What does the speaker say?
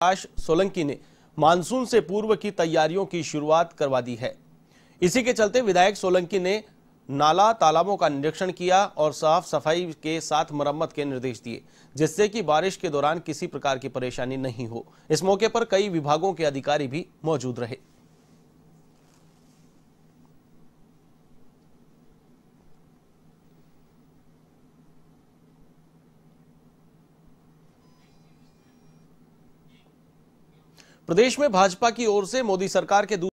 प्रकाश सोलंकी ने मानसून से पूर्व की तैयारियों की शुरुआत करवा दी है इसी के चलते विधायक सोलंकी ने नाला तालाबों का निरीक्षण किया और साफ सफाई के साथ मरम्मत के निर्देश दिए जिससे कि बारिश के दौरान किसी प्रकार की परेशानी नहीं हो इस मौके पर कई विभागों के अधिकारी भी मौजूद रहे प्रदेश में भाजपा की ओर से मोदी सरकार के